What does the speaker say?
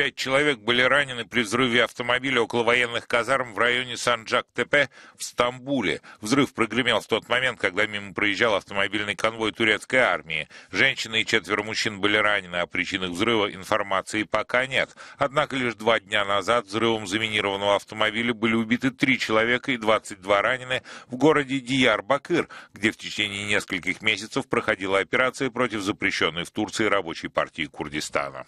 Пять человек были ранены при взрыве автомобиля около военных казарм в районе Санджак-Тепе в Стамбуле. Взрыв прогремел в тот момент, когда мимо проезжал автомобильный конвой турецкой армии. Женщины и четверо мужчин были ранены, о причинах взрыва информации пока нет. Однако лишь два дня назад взрывом заминированного автомобиля были убиты три человека и 22 ранены в городе Дияр-Бакыр, где в течение нескольких месяцев проходила операция против запрещенной в Турции рабочей партии Курдистана.